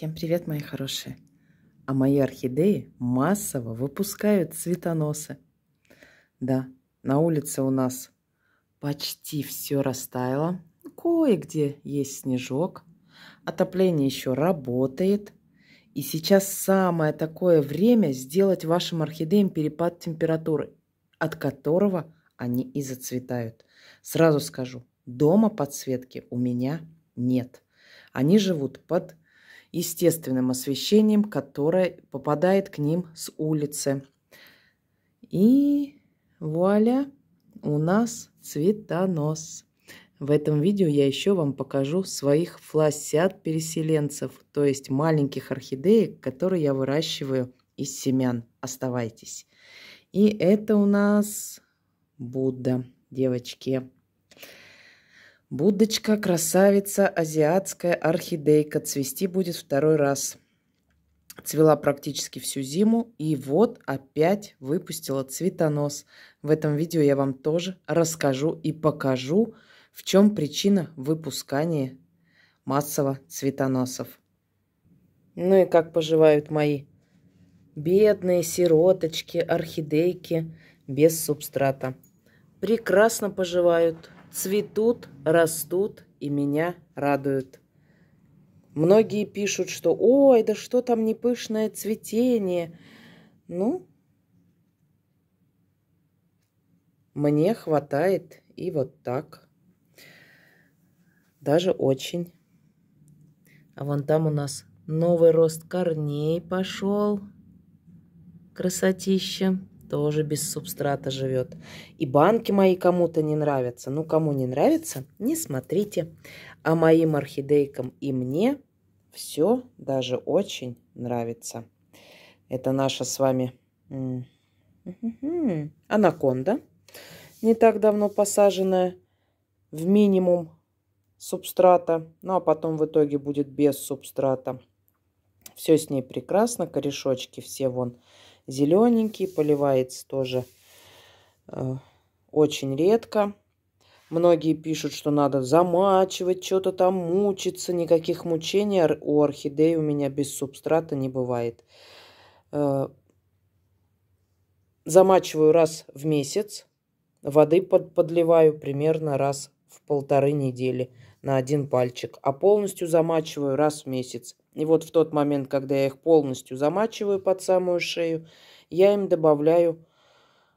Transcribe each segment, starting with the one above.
Всем привет, мои хорошие! А мои орхидеи массово выпускают цветоносы. Да, на улице у нас почти все растаяло. Кое-где есть снежок. Отопление еще работает. И сейчас самое такое время сделать вашим орхидеям перепад температуры, от которого они и зацветают. Сразу скажу, дома подсветки у меня нет. Они живут под естественным освещением, которое попадает к ним с улицы. И вуаля, у нас цветонос. В этом видео я еще вам покажу своих флосят-переселенцев, то есть маленьких орхидеек, которые я выращиваю из семян. Оставайтесь. И это у нас Будда, девочки. Будочка, красавица, азиатская орхидейка. Цвести будет второй раз. Цвела практически всю зиму. И вот опять выпустила цветонос. В этом видео я вам тоже расскажу и покажу, в чем причина выпускания массово цветоносов. Ну и как поживают мои бедные сироточки, орхидейки без субстрата. Прекрасно поживают цветут, растут и меня радуют. Многие пишут, что «Ой, да что там непышное цветение!» Ну, мне хватает и вот так. Даже очень. А вон там у нас новый рост корней пошел. Красотища тоже без субстрата живет. И банки мои кому-то не нравятся. Ну, кому не нравится, не смотрите. А моим орхидейкам и мне все даже очень нравится. Это наша с вами анаконда, не так давно посаженная в минимум субстрата, ну а потом в итоге будет без субстрата. Все с ней прекрасно, корешочки все вон зелененький, поливается тоже э, очень редко. Многие пишут, что надо замачивать, что-то там мучиться. Никаких мучений у орхидей у меня без субстрата не бывает. Э, замачиваю раз в месяц. Воды под, подливаю примерно раз в полторы недели на один пальчик, а полностью замачиваю раз в месяц. И вот в тот момент, когда я их полностью замачиваю под самую шею, я им добавляю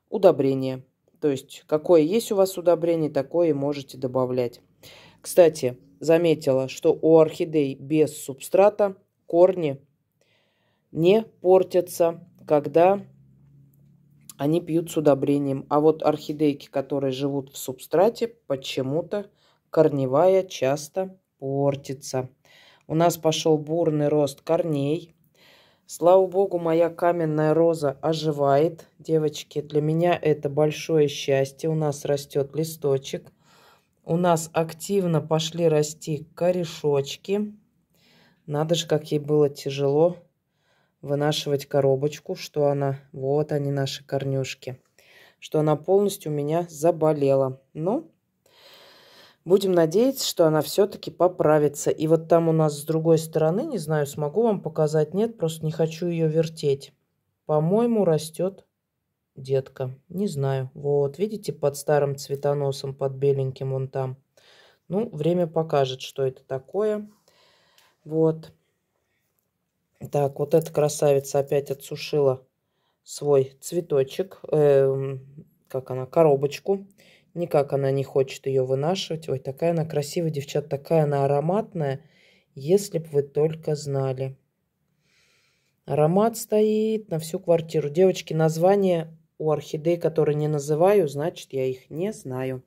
удобрение. То есть, какое есть у вас удобрение, такое и можете добавлять. Кстати, заметила, что у орхидей без субстрата корни не портятся, когда они пьют с удобрением. А вот орхидейки, которые живут в субстрате, почему-то корневая часто портится. У нас пошел бурный рост корней. Слава богу, моя каменная роза оживает. Девочки, для меня это большое счастье. У нас растет листочек. У нас активно пошли расти корешочки. Надо же, как ей было тяжело вынашивать коробочку, что она... Вот они, наши корнюшки. Что она полностью у меня заболела. Но ну, Будем надеяться, что она все-таки поправится. И вот там у нас с другой стороны, не знаю, смогу вам показать, нет, просто не хочу ее вертеть. По-моему, растет детка. Не знаю. Вот, видите, под старым цветоносом, под беленьким он там. Ну, время покажет, что это такое. Вот. Так, вот эта красавица опять отсушила свой цветочек, э, как она, коробочку. Коробочку. Никак она не хочет ее вынашивать. Ой, такая она красивая, девчат, такая она ароматная. Если бы вы только знали. Аромат стоит на всю квартиру. Девочки, название у орхидей, которые не называю, значит, я их не знаю.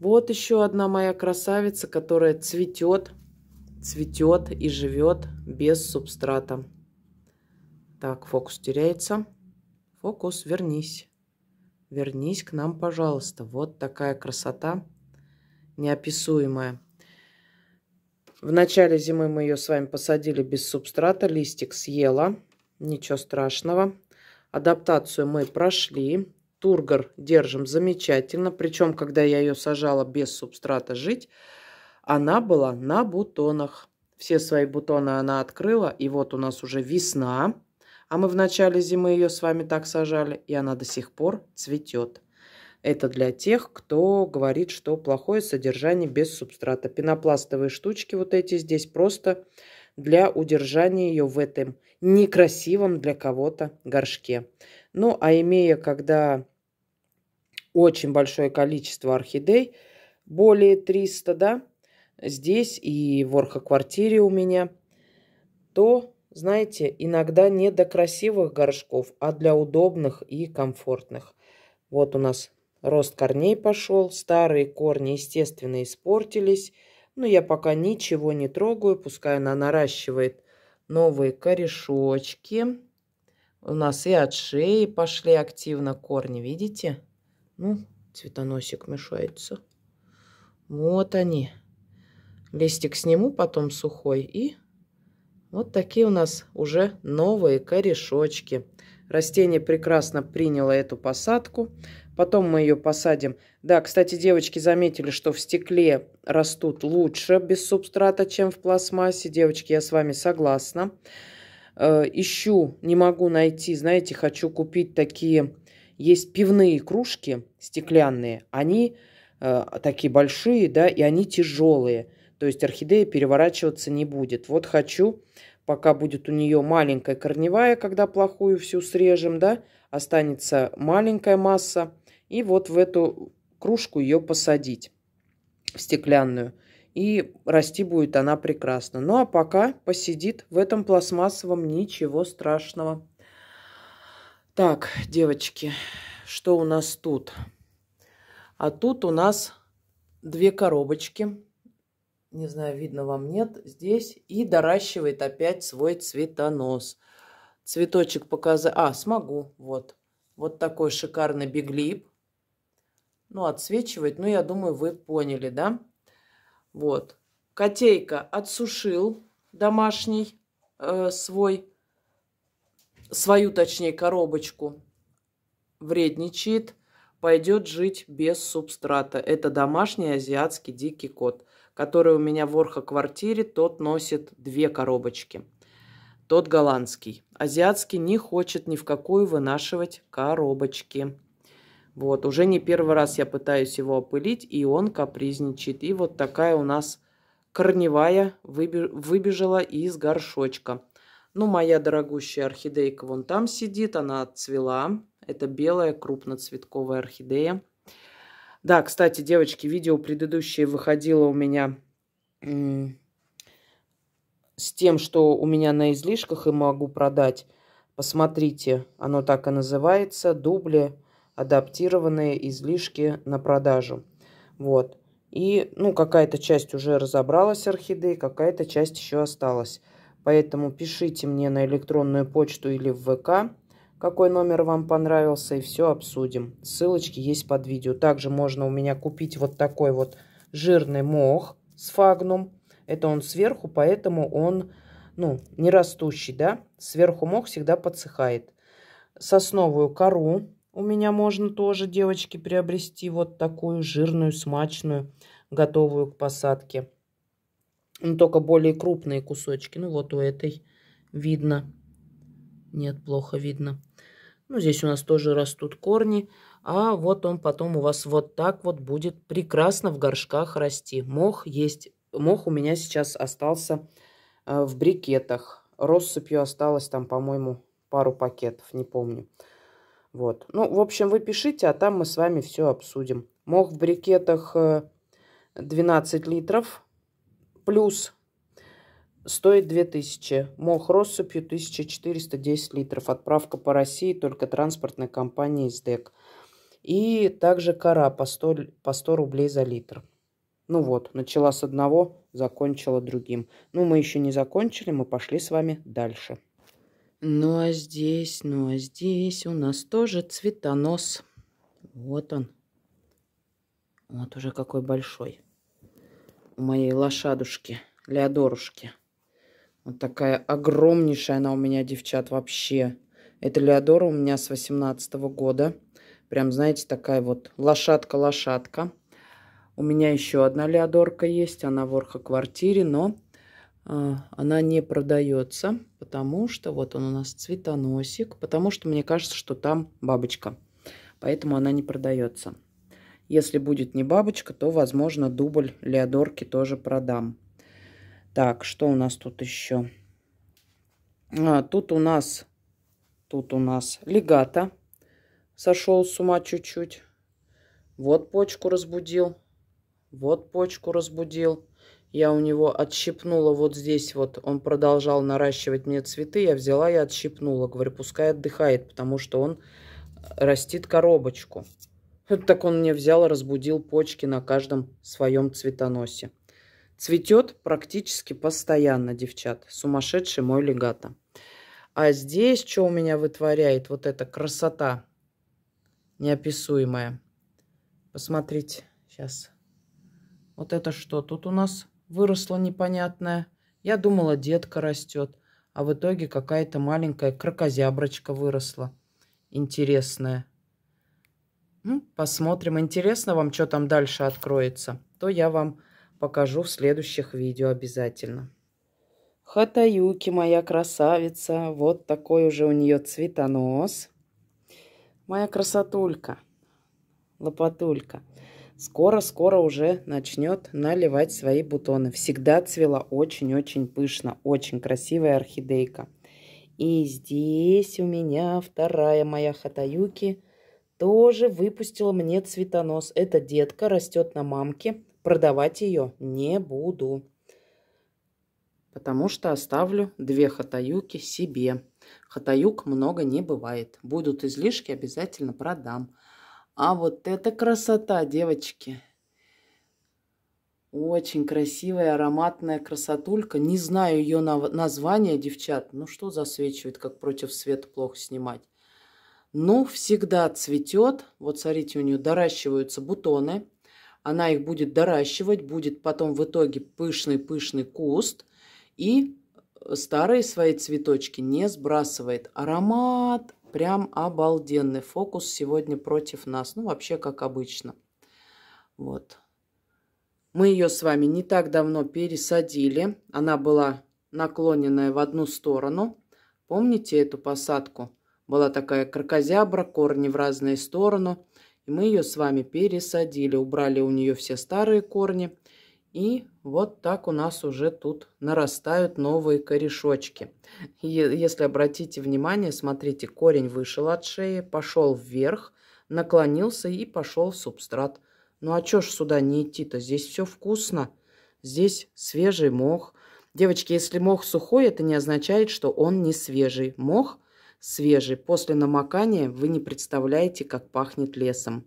Вот еще одна моя красавица, которая цветет, цветет и живет без субстрата. Так, фокус теряется. Фокус, вернись. Вернись к нам, пожалуйста. Вот такая красота неописуемая. В начале зимы мы ее с вами посадили без субстрата. Листик съела. Ничего страшного. Адаптацию мы прошли. Тургор держим замечательно. Причем, когда я ее сажала без субстрата жить, она была на бутонах. Все свои бутоны она открыла. И вот у нас уже весна. А мы в начале зимы ее с вами так сажали, и она до сих пор цветет. Это для тех, кто говорит, что плохое содержание без субстрата. Пенопластовые штучки вот эти здесь просто для удержания ее в этом некрасивом для кого-то горшке. Ну, а имея, когда очень большое количество орхидей, более 300, да, здесь и в орхоквартире у меня, то знаете, иногда не до красивых горшков, а для удобных и комфортных. Вот у нас рост корней пошел, старые корни, естественно, испортились. Но я пока ничего не трогаю, пускай она наращивает новые корешочки. У нас и от шеи пошли активно корни, видите? Ну, цветоносик мешается. Вот они. Листик сниму потом сухой и вот такие у нас уже новые корешочки. Растение прекрасно приняло эту посадку. Потом мы ее посадим. Да, кстати, девочки заметили, что в стекле растут лучше без субстрата, чем в пластмассе. Девочки, я с вами согласна. Э, ищу, не могу найти, знаете, хочу купить такие... Есть пивные кружки стеклянные, они э, такие большие, да, и они тяжелые. То есть орхидея переворачиваться не будет. Вот хочу, пока будет у нее маленькая корневая, когда плохую всю срежем, да, останется маленькая масса. И вот в эту кружку ее посадить, в стеклянную. И расти будет она прекрасно. Ну а пока посидит в этом пластмассовом, ничего страшного. Так, девочки, что у нас тут? А тут у нас две коробочки не знаю, видно вам нет, здесь, и доращивает опять свой цветонос. Цветочек показать, а, смогу, вот. Вот такой шикарный биглип. Ну, отсвечивает, ну, я думаю, вы поняли, да? Вот. Котейка отсушил домашний э, свой, свою, точнее, коробочку. Вредничает, пойдет жить без субстрата. Это домашний азиатский дикий кот – который у меня в орхо-квартире, тот носит две коробочки. Тот голландский. Азиатский не хочет ни в какую вынашивать коробочки. Вот, уже не первый раз я пытаюсь его опылить, и он капризничает. И вот такая у нас корневая выбежала из горшочка. Ну, моя дорогущая орхидейка вон там сидит, она отцвела. Это белая крупноцветковая орхидея. Да, кстати, девочки, видео предыдущее выходило у меня с тем, что у меня на излишках и могу продать. Посмотрите, оно так и называется. Дубли, адаптированные излишки на продажу. Вот. И, ну, какая-то часть уже разобралась орхидеи, какая-то часть еще осталась. Поэтому пишите мне на электронную почту или в ВК какой номер вам понравился, и все обсудим. Ссылочки есть под видео. Также можно у меня купить вот такой вот жирный мох с фагнум. Это он сверху, поэтому он ну, не растущий, да. Сверху мох всегда подсыхает. Сосновую кору у меня можно тоже, девочки, приобрести вот такую жирную, смачную, готовую к посадке. Но ну, только более крупные кусочки. Ну, вот у этой видно. Нет, плохо видно. Ну, здесь у нас тоже растут корни. А вот он потом у вас вот так вот будет прекрасно в горшках расти. Мох есть. Мох у меня сейчас остался э, в брикетах. Россыпью осталось там, по-моему, пару пакетов, не помню. Вот. Ну, в общем, вы пишите, а там мы с вами все обсудим. Мох в брикетах 12 э, литров плюс Стоит 2000. Мох россыпью 1410 литров. Отправка по России только транспортной компании СДЭК. И также кора по 100, по 100 рублей за литр. Ну вот, начала с одного, закончила другим. Ну, мы еще не закончили, мы пошли с вами дальше. Ну, а здесь, ну, а здесь у нас тоже цветонос. Вот он. Вот уже какой большой. У моей лошадушки, Леодорушки. Вот такая огромнейшая она у меня, девчат, вообще. Это Леодора у меня с 18 -го года. Прям, знаете, такая вот лошадка-лошадка. У меня еще одна Леодорка есть, она в квартире, но э, она не продается, потому что вот он у нас цветоносик, потому что мне кажется, что там бабочка. Поэтому она не продается. Если будет не бабочка, то, возможно, дубль Леодорки тоже продам. Так, что у нас тут еще? А, тут у нас, тут у нас легата Сошел с ума чуть-чуть. Вот почку разбудил. Вот почку разбудил. Я у него отщипнула вот здесь вот. Он продолжал наращивать мне цветы. Я взяла и отщипнула. Говорю, пускай отдыхает, потому что он э, растит коробочку. Вот так он мне взял разбудил почки на каждом своем цветоносе. Цветет практически постоянно, девчат. Сумасшедший мой легато. А здесь что у меня вытворяет вот эта красота неописуемая. Посмотрите сейчас. Вот это что тут у нас выросло непонятное. Я думала, детка растет. А в итоге какая-то маленькая крокозяброчка выросла. Интересная. посмотрим. Интересно вам, что там дальше откроется. То я вам Покажу в следующих видео обязательно. Хатаюки, моя красавица. Вот такой уже у нее цветонос. Моя красотулька, лопатулька. Скоро-скоро уже начнет наливать свои бутоны. Всегда цвела очень-очень пышно. Очень красивая орхидейка. И здесь у меня вторая моя хатаюки тоже выпустила мне цветонос. Это детка растет на мамке продавать ее не буду. Потому что оставлю две хатаюки себе. Хатаюк много не бывает. Будут излишки, обязательно продам. А вот это красота, девочки! Очень красивая, ароматная красотулька. Не знаю ее название, девчат. Ну что засвечивает, как против света плохо снимать. Ну, всегда цветет. Вот, смотрите, у нее доращиваются бутоны. Она их будет доращивать, будет потом в итоге пышный-пышный куст. И э, старые свои цветочки не сбрасывает. Аромат прям обалденный. Фокус сегодня против нас. Ну, вообще, как обычно. Вот. Мы ее с вами не так давно пересадили. Она была наклоненная в одну сторону. Помните эту посадку? Была такая кракозябра, корни в разные стороны. И мы ее с вами пересадили, убрали у нее все старые корни. И вот так у нас уже тут нарастают новые корешочки. Если обратите внимание, смотрите, корень вышел от шеи, пошел вверх, наклонился и пошел в субстрат. Ну а чё ж сюда не идти-то? Здесь все вкусно. Здесь свежий мох. Девочки, если мох сухой, это не означает, что он не свежий. Мох свежий. После намокания вы не представляете, как пахнет лесом.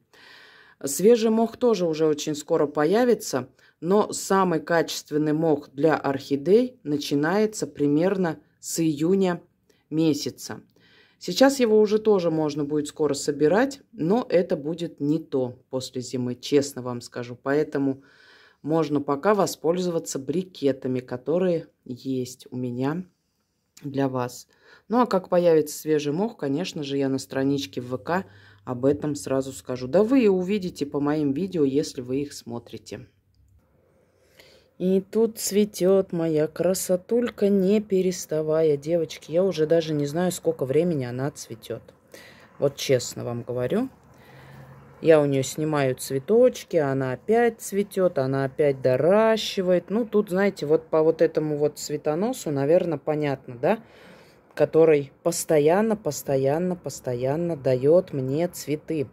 Свежий мох тоже уже очень скоро появится, но самый качественный мох для орхидей начинается примерно с июня месяца. Сейчас его уже тоже можно будет скоро собирать, но это будет не то после зимы, честно вам скажу. Поэтому можно пока воспользоваться брикетами, которые есть у меня для вас. Ну а как появится свежий мох, конечно же, я на страничке в ВК об этом сразу скажу. Да вы увидите по моим видео, если вы их смотрите. И тут цветет моя красотулька, не переставая. Девочки, я уже даже не знаю, сколько времени она цветет. Вот честно вам говорю. Я у нее снимаю цветочки, она опять цветет, она опять доращивает. Ну, тут, знаете, вот по вот этому вот цветоносу, наверное, понятно, да? Который постоянно, постоянно, постоянно дает мне цветы.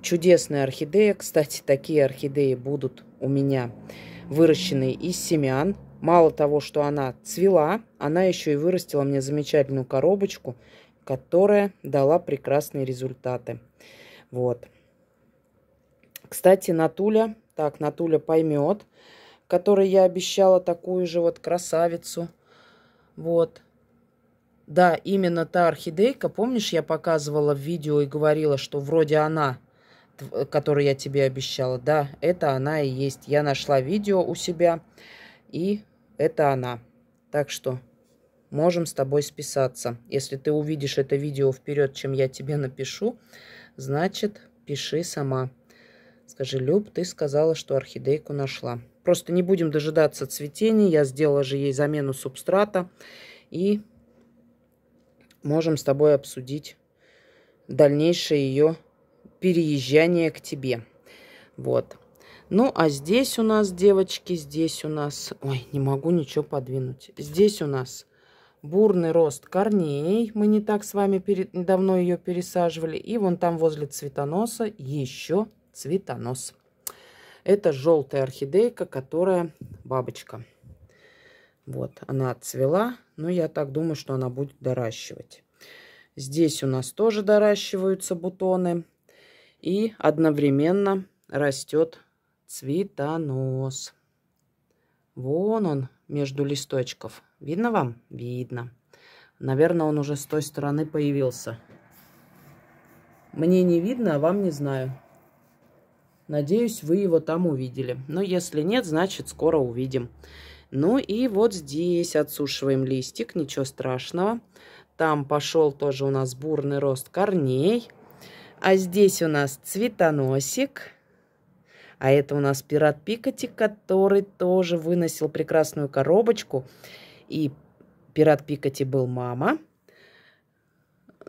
Чудесная орхидея. Кстати, такие орхидеи будут у меня выращены из семян. Мало того, что она цвела, она еще и вырастила мне замечательную коробочку, которая дала прекрасные результаты. Вот. Кстати, Натуля, так, Натуля поймет, которой я обещала такую же вот красавицу. Вот. Да, именно та орхидейка, помнишь, я показывала в видео и говорила, что вроде она, которую я тебе обещала. Да, это она и есть. Я нашла видео у себя, и это она. Так что можем с тобой списаться. Если ты увидишь это видео вперед, чем я тебе напишу, значит, пиши сама. Скажи, Люб, ты сказала, что орхидейку нашла. Просто не будем дожидаться цветения. Я сделала же ей замену субстрата. И можем с тобой обсудить дальнейшее ее переезжание к тебе. Вот. Ну, а здесь у нас, девочки, здесь у нас... Ой, не могу ничего подвинуть. Здесь у нас бурный рост корней. Мы не так с вами пере... давно ее пересаживали. И вон там возле цветоноса еще цветонос. Это желтая орхидейка, которая бабочка. Вот, она отцвела, но я так думаю, что она будет доращивать. Здесь у нас тоже доращиваются бутоны. И одновременно растет цветонос. Вон он между листочков. Видно вам? Видно. Наверное, он уже с той стороны появился. Мне не видно, а вам не знаю. Надеюсь, вы его там увидели. Но если нет, значит, скоро увидим. Ну и вот здесь отсушиваем листик, ничего страшного. Там пошел тоже у нас бурный рост корней. А здесь у нас цветоносик. А это у нас пират Пикати, который тоже выносил прекрасную коробочку. И пират Пикати был мама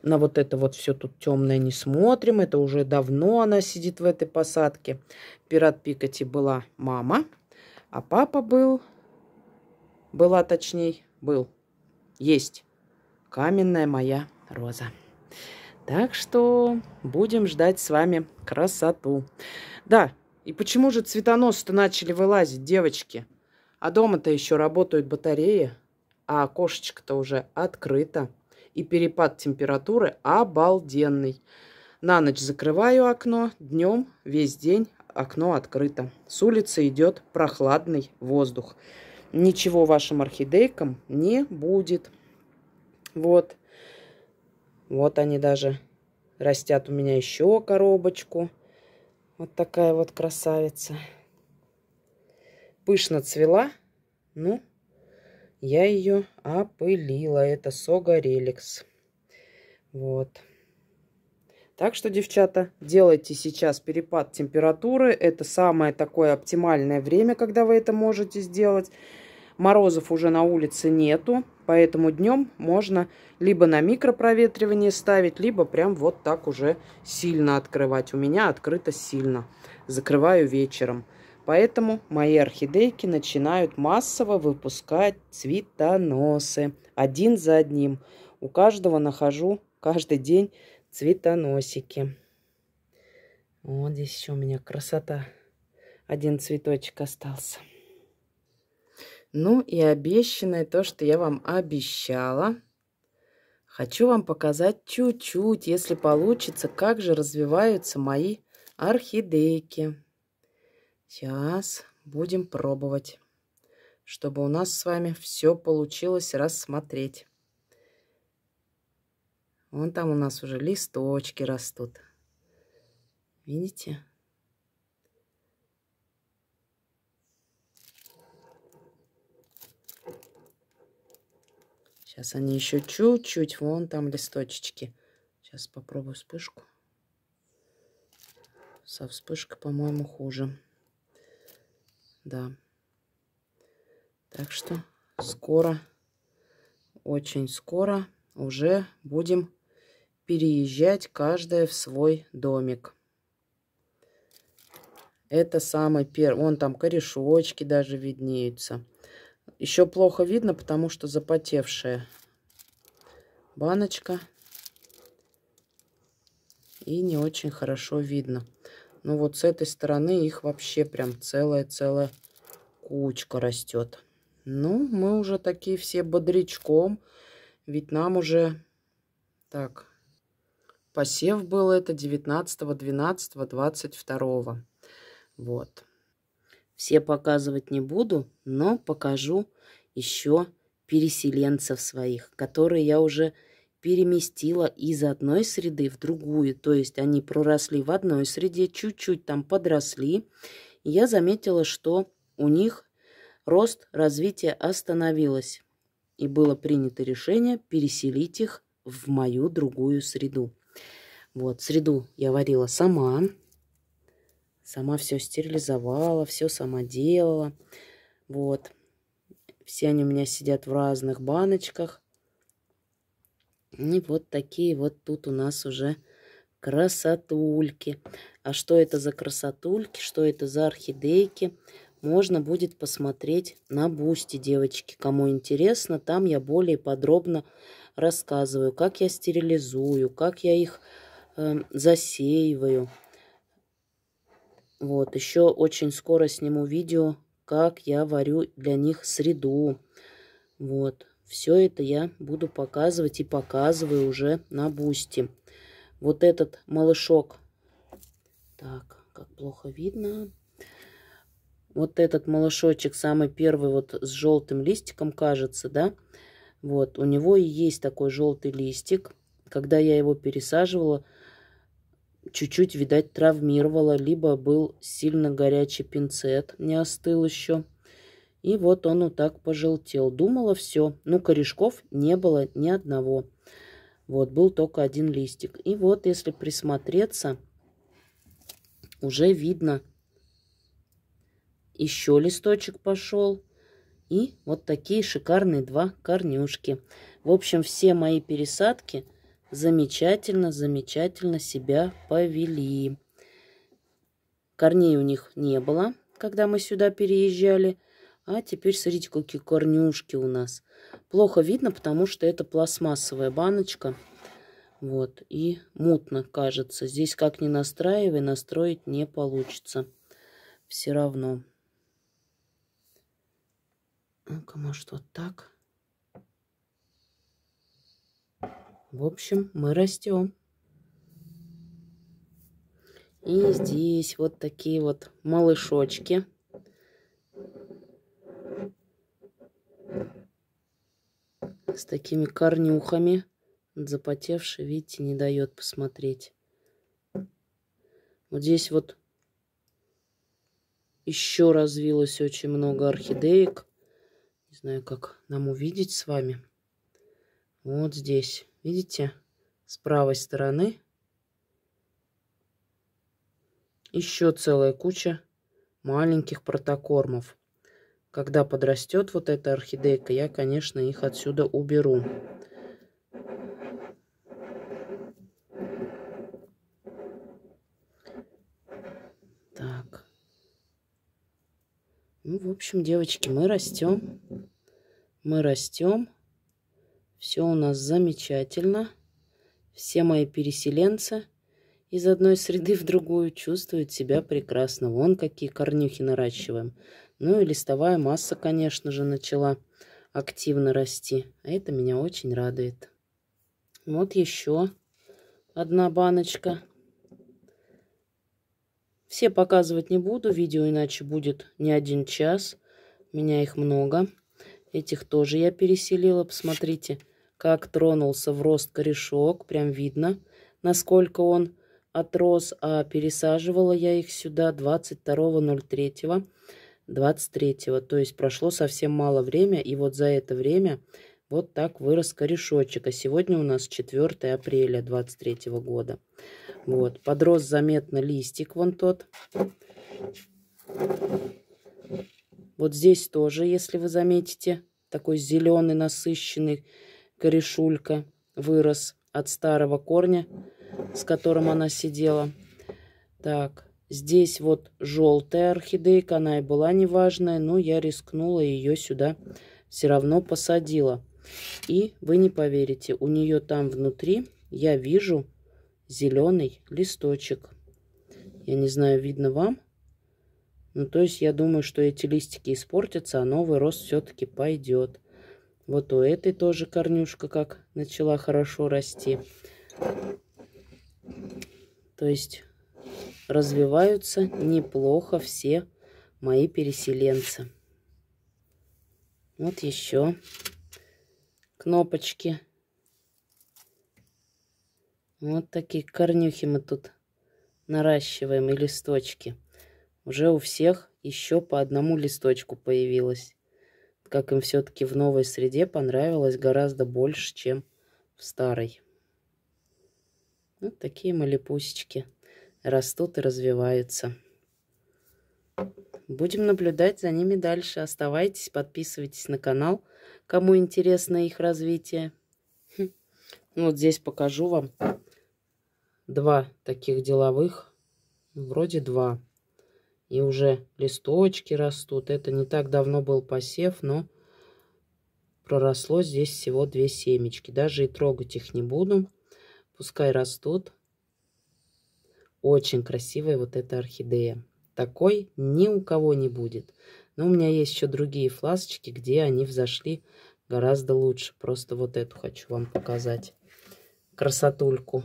на вот это вот все тут темное не смотрим. Это уже давно она сидит в этой посадке. Пират Пикати была мама, а папа был, была точнее, был, есть каменная моя роза. Так что будем ждать с вами красоту. Да, и почему же цветоносы-то начали вылазить, девочки? А дома-то еще работают батареи, а окошечко-то уже открыто и перепад температуры обалденный. На ночь закрываю окно, днем весь день окно открыто. С улицы идет прохладный воздух. Ничего вашим орхидейкам не будет. Вот. Вот они даже растят у меня еще коробочку. Вот такая вот красавица. Пышно цвела. Ну, я ее опылила. Это Сога Реликс. Вот. Так что, девчата, делайте сейчас перепад температуры. Это самое такое оптимальное время, когда вы это можете сделать. Морозов уже на улице нету, поэтому днем можно либо на микропроветривание ставить, либо прям вот так уже сильно открывать. У меня открыто сильно. Закрываю вечером. Поэтому мои орхидейки начинают массово выпускать цветоносы один за одним. У каждого нахожу каждый день цветоносики. Вот здесь еще у меня красота. Один цветочек остался. Ну и обещанное то, что я вам обещала. Хочу вам показать чуть-чуть, если получится, как же развиваются мои орхидейки. Сейчас будем пробовать, чтобы у нас с вами все получилось рассмотреть. Вон там у нас уже листочки растут. Видите? Сейчас они еще чуть-чуть, вон там листочки. Сейчас попробую вспышку. Со вспышкой, по-моему, хуже да. Так что скоро, очень скоро уже будем переезжать каждая в свой домик. Это самый первый. Вон там корешочки даже виднеются. Еще плохо видно, потому что запотевшая баночка. И не очень хорошо видно. Ну вот с этой стороны их вообще прям целая-целая кучка растет. Ну, мы уже такие все бодрячком, ведь нам уже... Так, посев был это 19, 12, 22. Вот. Все показывать не буду, но покажу еще переселенцев своих, которые я уже переместила из одной среды в другую, то есть они проросли в одной среде, чуть-чуть там подросли. И я заметила, что у них рост, развитие остановилось. И было принято решение переселить их в мою другую среду. Вот, среду я варила сама. Сама все стерилизовала, все сама делала. Вот. Все они у меня сидят в разных баночках. И вот такие вот тут у нас уже красотульки. А что это за красотульки, что это за орхидейки, можно будет посмотреть на бусте, девочки. Кому интересно, там я более подробно рассказываю, как я стерилизую, как я их э, засеиваю. Вот, еще очень скоро сниму видео, как я варю для них среду. Вот, все это я буду показывать и показываю уже на бусте. Вот этот малышок. Так, как плохо видно. Вот этот малышочек, самый первый, вот с желтым листиком, кажется, да? Вот, у него и есть такой желтый листик. Когда я его пересаживала, чуть-чуть, видать, травмировала, либо был сильно горячий пинцет, не остыл еще. И вот он вот так пожелтел. Думала, все. Ну, корешков не было ни одного. Вот, был только один листик. И вот, если присмотреться, уже видно. Еще листочек пошел. И вот такие шикарные два корнюшки. В общем, все мои пересадки замечательно, замечательно себя повели. Корней у них не было, когда мы сюда переезжали. А теперь смотрите, какие корнюшки у нас. Плохо видно, потому что это пластмассовая баночка. Вот, и мутно кажется. Здесь как ни настраивай, настроить не получится. Все равно. Ну-ка, может, вот так. В общем, мы растем. И здесь вот такие вот малышочки. с такими корнюхами. Запотевший, видите, не дает посмотреть. Вот здесь вот еще развилось очень много орхидеек. Не знаю, как нам увидеть с вами. Вот здесь, видите, с правой стороны еще целая куча маленьких протокормов. Когда подрастет вот эта орхидейка, я, конечно, их отсюда уберу. Так. Ну, в общем, девочки, мы растем. Мы растем. Все у нас замечательно. Все мои переселенцы из одной среды в другую чувствуют себя прекрасно. Вон какие корнюхи наращиваем. Ну и листовая масса, конечно же, начала активно расти. А это меня очень радует. Вот еще одна баночка. Все показывать не буду. Видео иначе будет не один час. У меня их много. Этих тоже я переселила. Посмотрите, как тронулся в рост корешок. Прям видно, насколько он отрос. А пересаживала я их сюда 22.03. 23-го. То есть прошло совсем мало времени, и вот за это время вот так вырос корешочек. А сегодня у нас 4 апреля 23 -го года. Вот, подрос заметно листик вон тот. Вот здесь тоже, если вы заметите, такой зеленый насыщенный корешулька вырос от старого корня, с которым она сидела. Так, Здесь вот желтая орхидейка, она и была неважная, но я рискнула ее сюда все равно посадила. И вы не поверите, у нее там внутри я вижу зеленый листочек. Я не знаю, видно вам? Ну, то есть я думаю, что эти листики испортятся, а новый рост все-таки пойдет. Вот у этой тоже корнюшка как начала хорошо расти. То есть развиваются неплохо все мои переселенцы. Вот еще кнопочки. Вот такие корнюхи мы тут наращиваем и листочки. Уже у всех еще по одному листочку появилось. Как им все-таки в новой среде понравилось гораздо больше, чем в старой. Вот такие малипусечки растут и развиваются. Будем наблюдать за ними дальше. Оставайтесь, подписывайтесь на канал, кому интересно их развитие. Хм. Ну, вот здесь покажу вам два таких деловых. Вроде два. И уже листочки растут. Это не так давно был посев, но проросло здесь всего две семечки. Даже и трогать их не буду. Пускай растут. Очень красивая вот эта орхидея. Такой ни у кого не будет. Но у меня есть еще другие фласочки, где они взошли гораздо лучше. Просто вот эту хочу вам показать. Красотульку.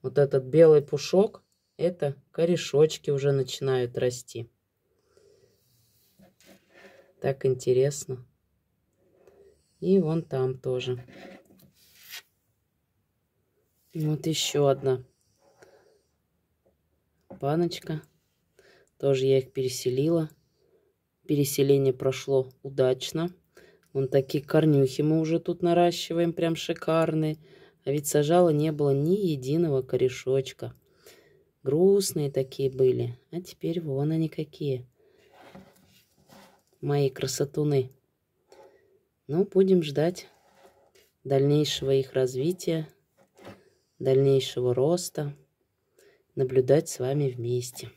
Вот этот белый пушок, это корешочки уже начинают расти. Так интересно. И вон там тоже. Вот еще одна баночка. Тоже я их переселила. Переселение прошло удачно. Вон такие корнюхи мы уже тут наращиваем, прям шикарные. А ведь сажала не было ни единого корешочка. Грустные такие были. А теперь вон они какие. Мои красотуны. Ну, будем ждать дальнейшего их развития дальнейшего роста, наблюдать с вами вместе.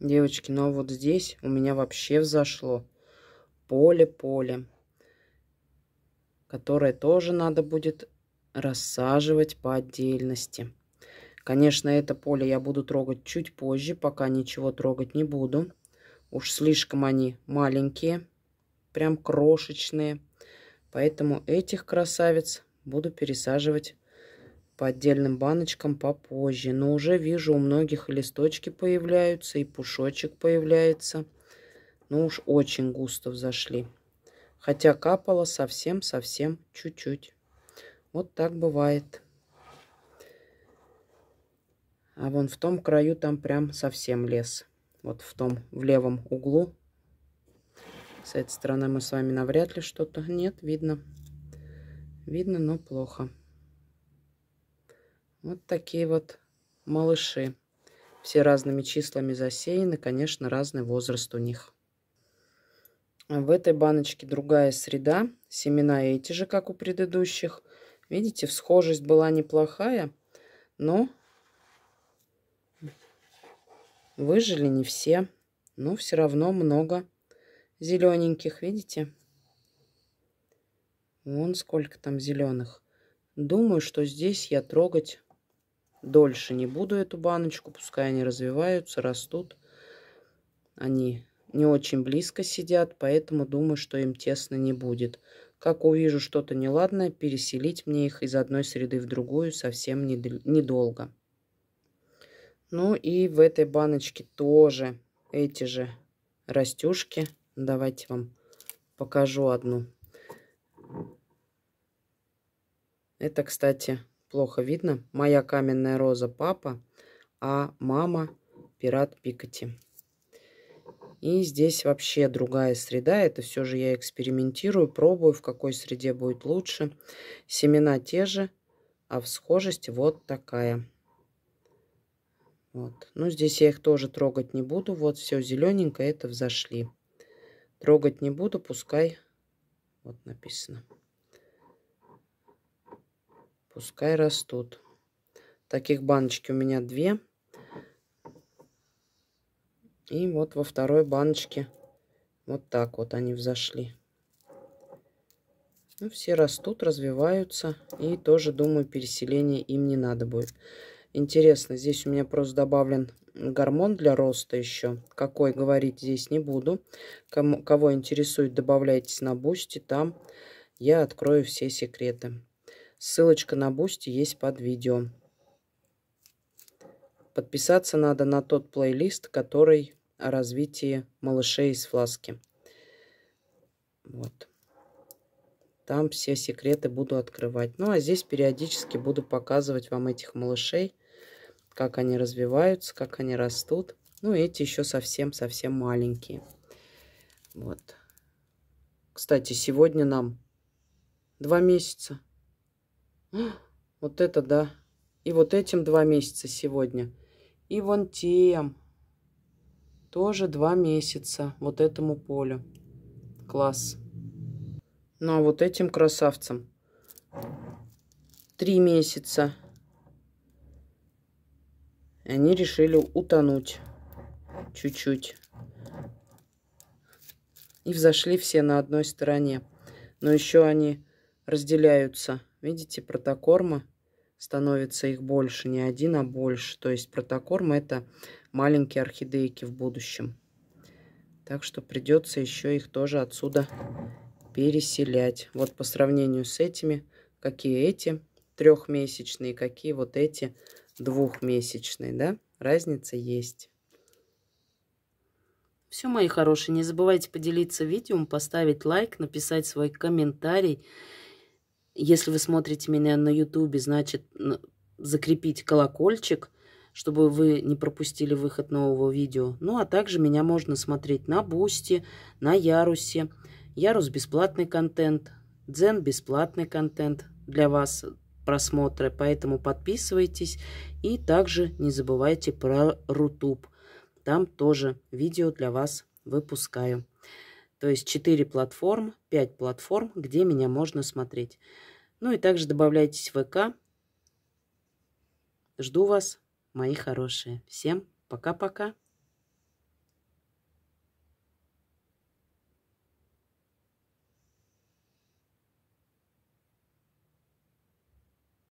Девочки, ну а вот здесь у меня вообще взошло поле-поле, которое тоже надо будет рассаживать по отдельности. Конечно, это поле я буду трогать чуть позже, пока ничего трогать не буду. Уж слишком они маленькие, прям крошечные. Поэтому этих красавиц буду пересаживать по отдельным баночкам попозже. Но уже вижу, у многих листочки появляются, и пушочек появляется. Ну уж очень густо взошли. Хотя капало совсем-совсем чуть-чуть. Вот так бывает. А вон в том краю там прям совсем лес. Вот в том, в левом углу. С этой стороны мы с вами навряд ли что-то... Нет, видно. Видно, но плохо. Вот такие вот малыши. Все разными числами засеяны, конечно, разный возраст у них. В этой баночке другая среда. Семена эти же, как у предыдущих. Видите, всхожесть была неплохая, но выжили не все. Но все равно много зелененьких, видите? Вон сколько там зеленых. Думаю, что здесь я трогать дольше не буду эту баночку, пускай они развиваются, растут. Они не очень близко сидят, поэтому думаю, что им тесно не будет. Как увижу что-то неладное, переселить мне их из одной среды в другую совсем недолго. Ну и в этой баночке тоже эти же растюшки. Давайте вам покажу одну. Это, кстати, плохо видно. Моя каменная роза папа, а мама пират Пикати. И здесь вообще другая среда. Это все же я экспериментирую, пробую, в какой среде будет лучше. Семена те же, а в всхожесть вот такая. Вот. Ну, здесь я их тоже трогать не буду. Вот все зелененькое, это взошли. Трогать не буду, пускай. Вот написано. Пускай растут. Таких баночки у меня две. И вот во второй баночке вот так вот они взошли. Ну, все растут, развиваются. И тоже, думаю, переселение им не надо будет. Интересно, здесь у меня просто добавлен гормон для роста еще. Какой, говорить здесь не буду. Кому, кого интересует, добавляйтесь на бусте. Там я открою все секреты. Ссылочка на Бусти есть под видео. Подписаться надо на тот плейлист, который о развитии малышей из фласки. Вот. Там все секреты буду открывать. Ну, а здесь периодически буду показывать вам этих малышей, как они развиваются, как они растут. Ну, эти еще совсем-совсем маленькие. Вот. Кстати, сегодня нам два месяца. Вот это да. И вот этим два месяца сегодня. И вон тем. Тоже два месяца вот этому полю. Класс. Ну а вот этим красавцам. Три месяца. Они решили утонуть чуть-чуть. И взошли все на одной стороне. Но еще они разделяются Видите, протокорма становится их больше, не один, а больше. То есть протокорма это маленькие орхидейки в будущем. Так что придется еще их тоже отсюда переселять. Вот по сравнению с этими, какие эти трехмесячные, какие вот эти двухмесячные, да? Разница есть. Все, мои хорошие, не забывайте поделиться видео, поставить лайк, написать свой комментарий. Если вы смотрите меня на YouTube, значит, закрепить колокольчик, чтобы вы не пропустили выход нового видео. Ну, а также меня можно смотреть на Бусти, на Ярусе. Ярус – бесплатный контент, Дзен – бесплатный контент для вас просмотра, поэтому подписывайтесь и также не забывайте про Рутуб. Там тоже видео для вас выпускаю. То есть 4 платформ, 5 платформ, где меня можно смотреть. Ну и также добавляйтесь в ВК. Жду вас, мои хорошие. Всем пока-пока.